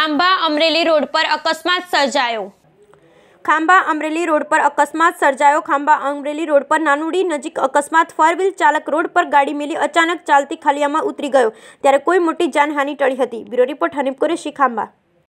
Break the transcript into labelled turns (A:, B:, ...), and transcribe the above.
A: ખાંબા Amreli road પર અકસ્માત સર્જાયો ખાંબા અમરેલી રોડ પર અકસ્માત સર્જાયો ખાંબા અમરેલી રોડ પર નાનુડી નજીક અકસ્માત 4 व्हीલ ચાલક રોડ પર ગાડી મેલી અચાનક ચાલતી ખાલીયામાં ઉતરી ગયો ત્યારે કોઈ મોટી જાનહાનિ ટળી હતી બ્યુરો રિપોર્ટ હનીફ કુરેશી ખાંબા